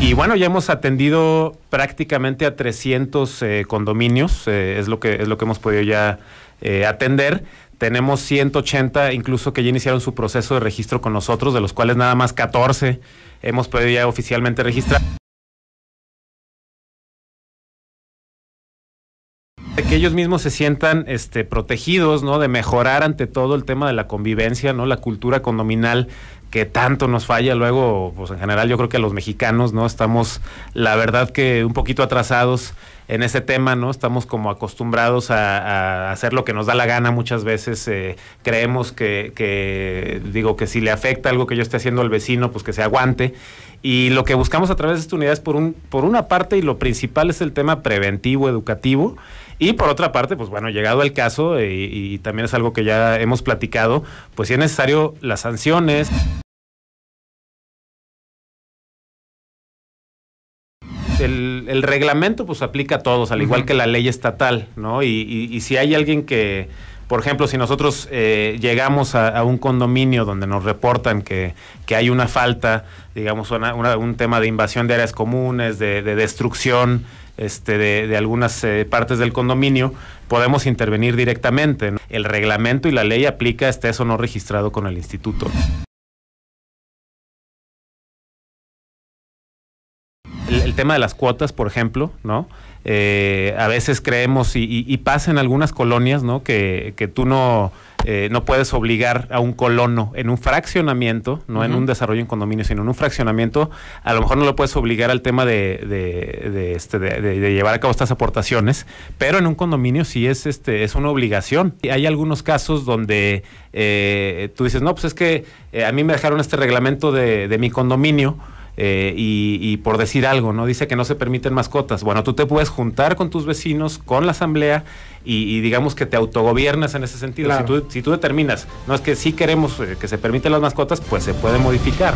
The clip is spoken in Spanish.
Y bueno, ya hemos atendido prácticamente a 300 eh, condominios, eh, es, lo que, es lo que hemos podido ya eh, atender. Tenemos 180 incluso que ya iniciaron su proceso de registro con nosotros, de los cuales nada más 14 hemos podido ya oficialmente registrar. que ellos mismos se sientan este, protegidos, ¿no? De mejorar ante todo el tema de la convivencia, ¿no? La cultura condominal que tanto nos falla luego, pues en general yo creo que a los mexicanos, ¿no? Estamos, la verdad que un poquito atrasados en ese tema, ¿no? Estamos como acostumbrados a, hacer lo que nos da la gana muchas veces. Eh, creemos que, digo, que si le afecta algo que yo esté haciendo al vecino, pues que se aguante. Y lo que buscamos a través de esta unidad es por, un, por una parte, y lo principal es el tema preventivo, educativo, y por otra parte, pues bueno, llegado al caso, eh, y, también es algo que ya hemos platicado, pues si es necesario las sanciones. El, reglamento pues aplica a todos, al igual que la ley estatal, ¿no? y, y, si hay alguien que, por ejemplo, si nosotros eh, llegamos a, un condominio donde nos reportan que, hay una falta, digamos, un tema de invasión de áreas comunes, de, destrucción este, de, algunas eh, partes del condominio, podemos intervenir directamente. El reglamento y la ley aplica este eso no registrado con el instituto. el, tema de las cuotas, por ejemplo, ¿no? Eh, a veces creemos y, y, pasa en algunas colonias, ¿no? Que, que tú no, eh, no puedes obligar a un colono en un fraccionamiento, no en un desarrollo en condominio, sino en un fraccionamiento, a lo mejor no lo puedes obligar al tema de, de, este, de llevar a cabo estas aportaciones, pero en un condominio sí es, este, es una obligación. hay algunos casos donde eh, tú dices, no, pues es que a mí me dejaron este reglamento de mi condominio, eh, y, por decir algo, ¿no? Dice que no se permiten mascotas. Bueno, tú te puedes juntar con tus vecinos, con la asamblea y, digamos que te autogobiernas en ese sentido. Si, tú, si, tú, determinas, no es que sí queremos eh, que se permiten las mascotas, pues se puede modificar.